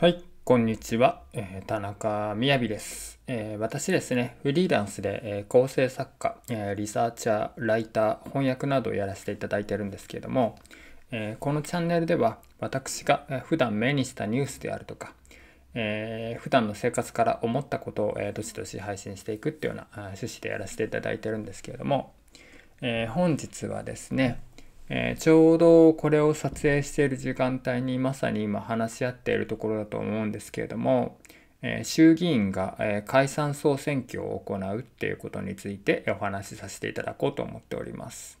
はい、こんにちは。えー、田中みやびです、えー、私ですね、フリーランスで、えー、構成作家、えリサーチャー、ライター、翻訳などをやらせていただいてるんですけれども、えこのチャンネルでは私が普段目にしたニュースであるとか、えー、普段の生活から思ったことを、えどしどし配信していくっていうような趣旨でやらせていただいてるんですけれども、え本日はですね、えー、ちょうどこれを撮影している時間帯にまさに今話し合っているところだと思うんですけれども、えー、衆議院が、えー、解散総選挙を行うっていうことについてお話しさせていただこうと思っております。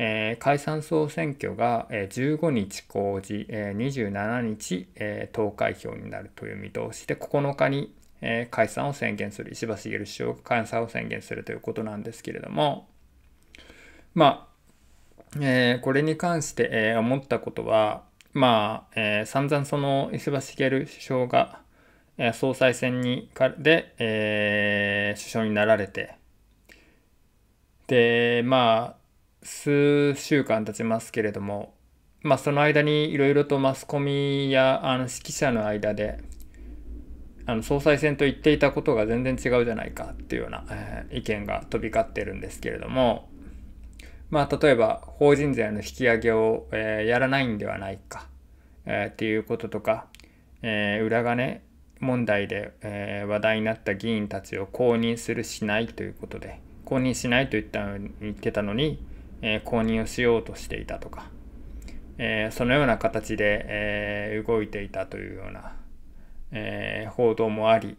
え解散総選挙が、え15日公示、え27日、え投開票になるという見通しで9日に、え解散を宣言する石破茂首相が解散を宣言するということなんですけれどもまあえー、これに関して、えー、思ったことは、まあ、えー、散々その石破茂首相が、え総裁選にかで、え首相になられて、で、まあ、数週間経ちますけれども、まあ、その間にいろいろとマスコミやあの指揮者の間で、あの総裁選と言っていたことが全然違うじゃないかっていうような、え意見が飛び交ってるんですけれども、まあ、例えば法人税の引き上げを、えやらないんではないか、えっていうこととか、え裏金問題で、え話題になった議員たちを公認するしないということで公認しないと言ったのに言ってたのに、え公認をしようとしていたとか、えそのような形で、え動いていたというような、え報道もあり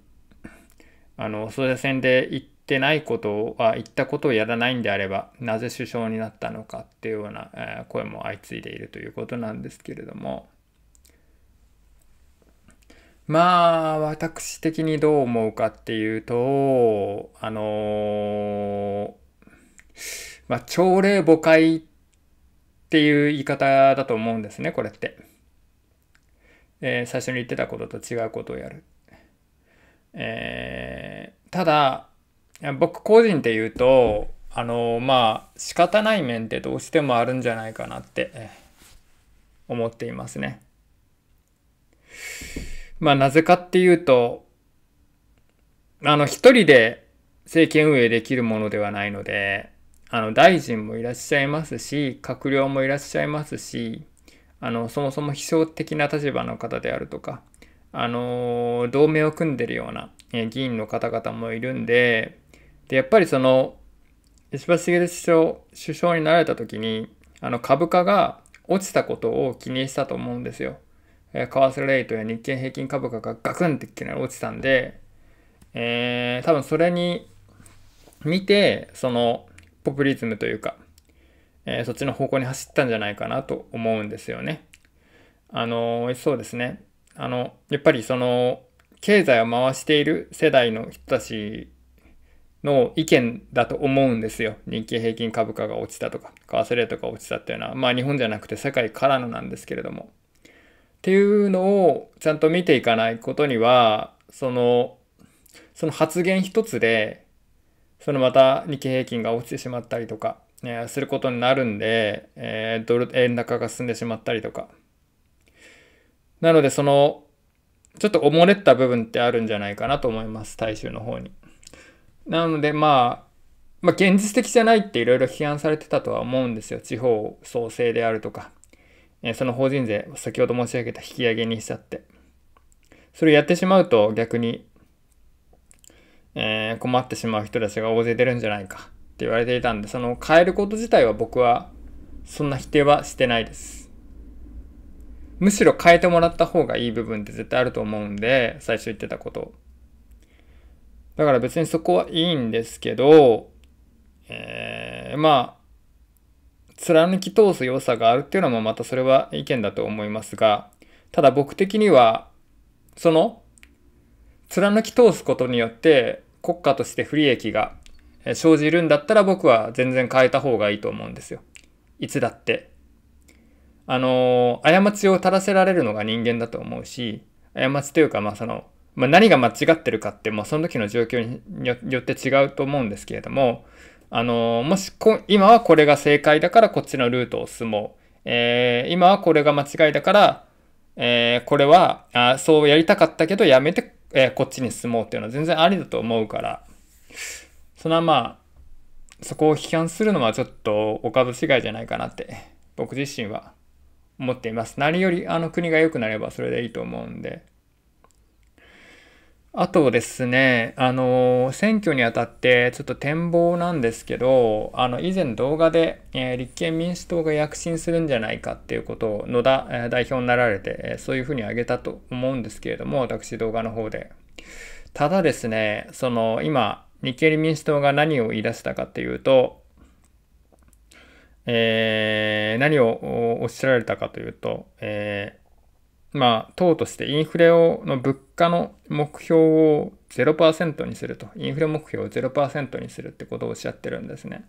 あの総裁選で一ってないことは、言ったことをやらないんであれば、なぜ首相になったのかっていうような、え声も相次いでいるということなんですけれども、まあ、私的にどう思うかっていうと、あのまあ、朝礼誤解っていう言い方だと思うんですね、これって。えー、最初に言ってたことと違うことをやる。えー、ただ、や僕個人で言うとあのまあ仕方ない面ってどうしてもあるんじゃないかなって思っていますね。まあなぜかっていうとあの一人で政権運営できるものではないのであの大臣もいらっしゃいますし閣僚もいらっしゃいますしあのそもそも非常的な立場の方であるとかあの同盟を組んでるような議員の方々もいるんでで、やっぱりその、石破茂首相、首相になられた時に、あの株価が落ちたことを気にしたと思うんですよ。えー、為替レートや日経平均株価がガクンっていきなり落ちたんで、えー、多分それに見て、その、ポプリズムというか、えー、そっちの方向に走ったんじゃないかなと思うんですよね。あのー、そうですね。あの、やっぱりその、経済を回している世代の人たちの意見だと思うんですよ。日経平均株価が落ちたとか、為替レートが落ちたっていうのは、まあ日本じゃなくて世界からのなんですけれども。っていうのをちゃんと見ていかないことには、その、その発言一つで、そのまた日経平均が落ちてしまったりとか、えー、することになるんで、えー、ドル、円高が進んでしまったりとか。なので、その、ちょっとおもれった部分ってあるんじゃないかなと思います、大衆の方に。なので、まあ、まあ、現実的じゃないっていろいろ批判されてたとは思うんですよ。地方創生であるとか、えその法人税、先ほど申し上げた引き上げにしちゃって。それをやってしまうと逆に、えー、困ってしまう人たちが大勢出るんじゃないかって言われていたんで、その変えること自体は僕はそんな否定はしてないです。むしろ変えてもらった方がいい部分って絶対あると思うんで、最初言ってたことを。だから別にそこはいいんですけど、えー、まあ、貫き通す良さがあるっていうのもまたそれは意見だと思いますが、ただ僕的には、その、貫き通すことによって国家として不利益が生じるんだったら僕は全然変えた方がいいと思うんですよ。いつだって。あのー、過ちを正せられるのが人間だと思うし、過ちというか、まあその、まあ、何が間違ってるかって、まあ、その時の状況によって違うと思うんですけれども、あのもしこ今はこれが正解だからこっちのルートを進もう。えー、今はこれが間違いだから、えー、これはあそうやりたかったけどやめて、えー、こっちに進もうっていうのは全然ありだと思うから、そのまあ、そこを批判するのはちょっとお株違いじゃないかなって僕自身は思っています。何よりあの国が良くなればそれでいいと思うんで。あとですね、あの、選挙にあたってちょっと展望なんですけど、あの、以前動画で、えー、立憲民主党が躍進するんじゃないかっていうことを野田、えー、代表になられて、えー、そういうふうに挙げたと思うんですけれども、私動画の方で。ただですね、その、今、日経民主党が何を言い出したかっていうと、えー、何をおっしゃられたかというと、えー、まあ、党としてインフレをの物価の目標を0%にすると、インフレ目標を0%にするってことをおっしゃってるんですね。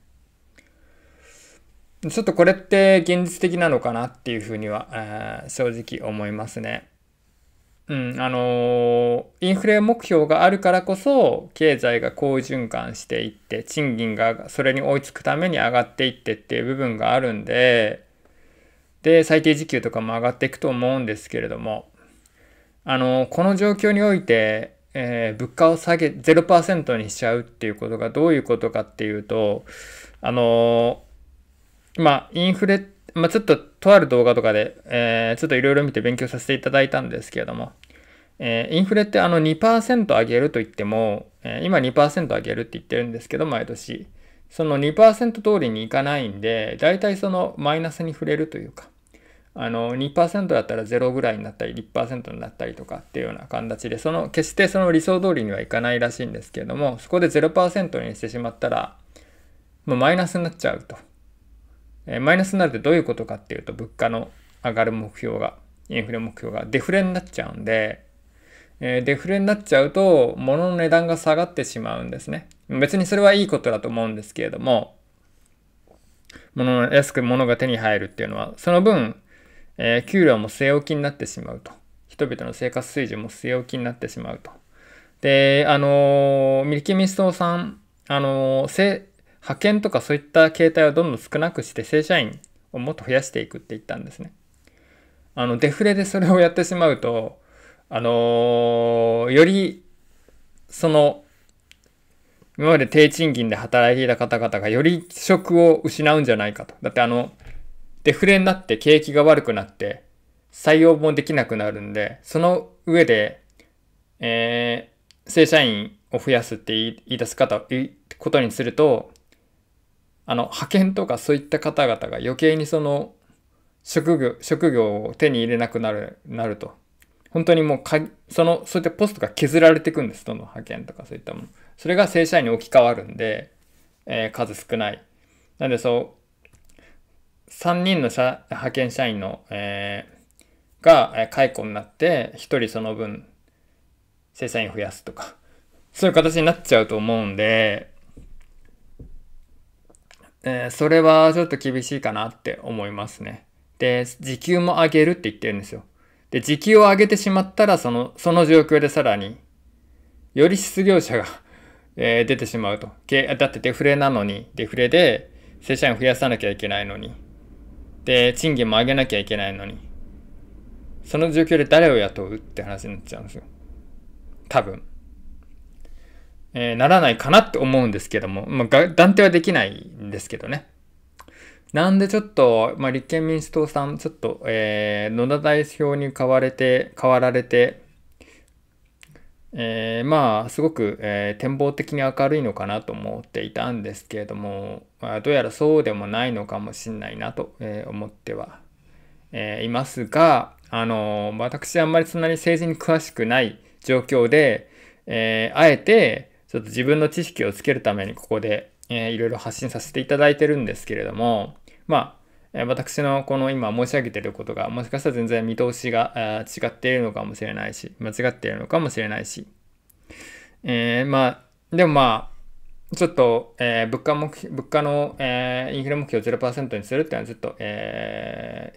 ちょっとこれって現実的なのかなっていうふうには、えー、正直思いますね。うん、あのー、インフレ目標があるからこそ、経済が好循環していって、賃金がそれに追いつくために上がっていってっていう部分があるんで、で、最低時給とかも上がっていくと思うんですけれども、あの、この状況において、えー、物価を下げ、0%にしちゃうっていうことがどういうことかっていうと、あのー、まあ、インフレ、まあ、ちょっととある動画とかで、えー、ちょっといろいろ見て勉強させていただいたんですけれども、えー、インフレってあの2%上げると言っても、えー、今2%上げるって言ってるんですけど、毎年。その2%通りにいかないんで、大体そのマイナスに触れるというか、あの2%だったら0ぐらいになったり1%になったりとかっていうような形でその決してその理想通りにはいかないらしいんですけれどもそこで0%にしてしまったらもうマイナスになっちゃうと、えー、マイナスになるってどういうことかっていうと物価の上がる目標がインフレ目標がデフレになっちゃうんで、えー、デフレになっちゃうと物の値段が下がってしまうんですね別にそれはいいことだと思うんですけれども物安く物が手に入るっていうのはその分えー、給料も据え置きになってしまうと。人々の生活水準も据え置きになってしまうと。で、あのー、ミリキミストさん、あのー、派遣とかそういった形態をどんどん少なくして正社員をもっと増やしていくって言ったんですね。あの、デフレでそれをやってしまうと、あのー、より、その、今まで低賃金で働いていた方々がより職を失うんじゃないかと。だってあの、デフレになって景気が悪くなって、採用もできなくなるんで、その上で、えー、正社員を増やすって言い出す方、ことにすると、あの、派遣とかそういった方々が余計にその、職業、職業を手に入れなくなる、なると。本当にもうか、その、そういったポストが削られていくんです。どの派遣とかそういったもの。それが正社員に置き換わるんで、えー、数少ない。なんでそう、3人の社派遣社員の、えー、が解雇になって、1人その分、正社員増やすとか、そういう形になっちゃうと思うんで、えー、それはちょっと厳しいかなって思いますね。で、時給も上げるって言ってるんですよ。で、時給を上げてしまったら、その、その状況でさらに、より失業者がえー、出てしまうと。だってデフレなのに、デフレで正社員増やさなきゃいけないのに。で、賃金も上げなきゃいけないのに、その状況で誰を雇うって話になっちゃうんですよ。多分。えー、ならないかなって思うんですけども、まあ、断定はできないんですけどね。なんでちょっと、まあ、立憲民主党さん、ちょっと、えー、野田代表に買われて、代わられて、えー、まあすごく、えー、展望的に明るいのかなと思っていたんですけれども、まあ、どうやらそうでもないのかもしんないなと、えー、思っては、えいますが、あの私あんまりそんなに政治に詳しくない状況で、えあえてちょっと自分の知識をつけるためにここで、えー、いろいろ発信させていただいてるんですけれどもまあ私のこの今申し上げていることがもしかしたら全然見通しが違っているのかもしれないし間違っているのかもしれないし、えまあでもまあちょっと、え物価目物価の、えインフレ目標0%にするっていうのはちょっと、え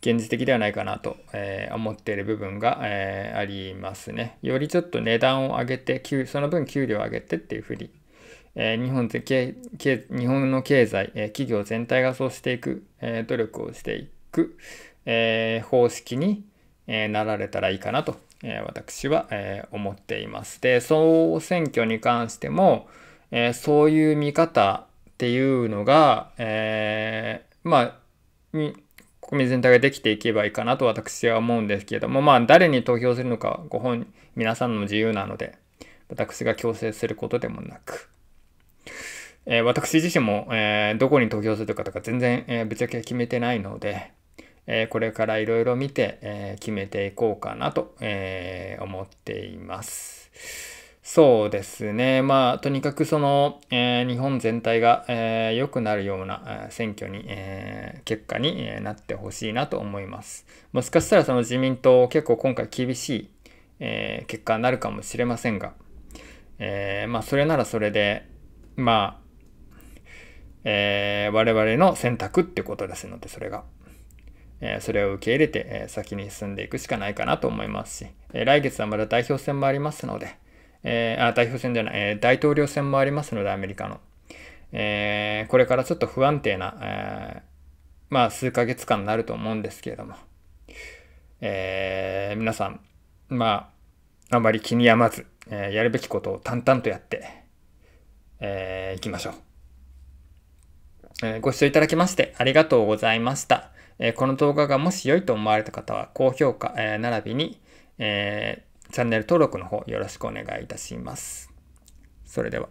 現実的ではないかなと、え思っている部分が、えありますね。よりちょっと値段を上げて、その分給料を上げてっていうふうにえ日本日本の経済、え企業全体がそうしていく、え努力をしていく、え方式に、えなられたらいいかなと、え私は、え思っています。で、総選挙に関しても、えそういう見方っていうのが、えー、まあ、国民全体ができていけばいいかなと私は思うんですけれども、まあ、誰に投票するのかご本、皆さんの自由なので、私が強制することでもなく、えー、私自身も、えー、どこに投票するかとか全然、えー、ぶっちゃけ決めてないので、えこれからいろいろ見て、え決めていこうかなと、え思っています。そうですね。まあ、とにかくその、え日本全体が良、えー、くなるような選挙に、え結果になってほしいなと思います。もしかしたらその自民党結構今回厳しい、え結果になるかもしれませんが、えまあ、それならそれで、まあ、えー、我々の選択ってことですので、それが。えー、それを受け入れて、えー、先に進んでいくしかないかなと思いますし、え来月はまだ代表選もありますので、えあ、代表選じゃない、え大統領選もありますので、アメリカの。えこれからちょっと不安定な、えまあ、数ヶ月間になると思うんですけれども、え皆さん、まあ、あまり気に病まず、えやるべきことを淡々とやって、えー、いきましょう。えご視聴いただきましてありがとうございました。えこの動画がもし良いと思われた方は、高評価、え並びに、えチャンネル登録の方よろしくお願いいたします。それでは。